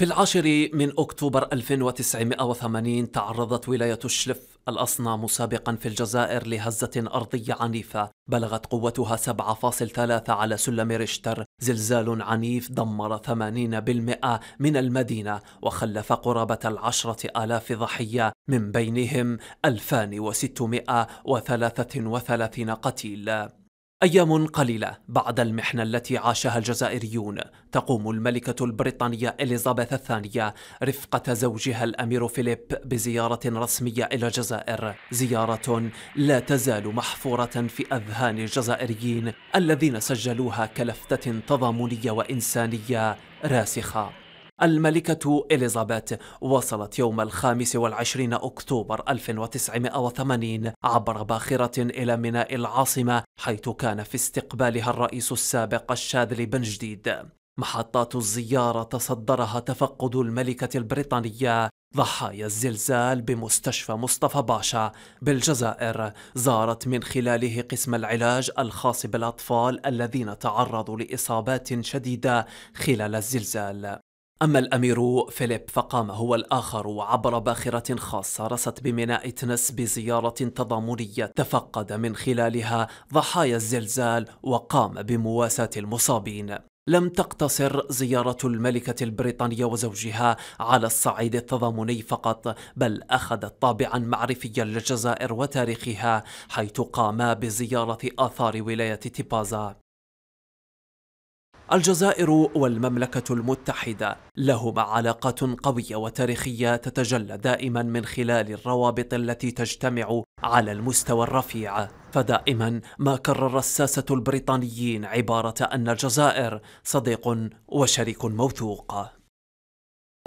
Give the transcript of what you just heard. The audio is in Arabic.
في العاشر من أكتوبر 1980 تعرضت ولاية الشلف الأصنع مسابقا في الجزائر لهزة أرضية عنيفة بلغت قوتها 7.3 على سلم ريشتر زلزال عنيف دمر 80% من المدينة وخلف قرابة العشرة آلاف ضحية من بينهم 2633 قتيل أيام قليلة بعد المحنة التي عاشها الجزائريون تقوم الملكة البريطانية إليزابيث الثانية رفقة زوجها الأمير فيليب بزيارة رسمية إلى الجزائر زيارة لا تزال محفورة في أذهان الجزائريين الذين سجلوها كلفتة تضامنية وإنسانية راسخة الملكة إليزابيث وصلت يوم الخامس والعشرين أكتوبر 1980 عبر باخرة إلى ميناء العاصمة حيث كان في استقبالها الرئيس السابق الشاذلي بن جديد محطات الزيارة تصدرها تفقد الملكة البريطانية ضحايا الزلزال بمستشفى مصطفى باشا بالجزائر زارت من خلاله قسم العلاج الخاص بالاطفال الذين تعرضوا لاصابات شديده خلال الزلزال أما الأمير فيليب فقام هو الآخر عبر باخرة خاصة رست بميناء تنس بزيارة تضامنية تفقد من خلالها ضحايا الزلزال وقام بمواساة المصابين لم تقتصر زيارة الملكة البريطانية وزوجها على الصعيد التضامني فقط بل أخذت طابعا معرفيا للجزائر وتاريخها حيث قاما بزيارة آثار ولاية تيبازا الجزائر والمملكة المتحدة لهما علاقات قوية وتاريخية تتجلى دائما من خلال الروابط التي تجتمع على المستوى الرفيع فدائما ما كرر الساسة البريطانيين عبارة أن الجزائر صديق وشريك موثوق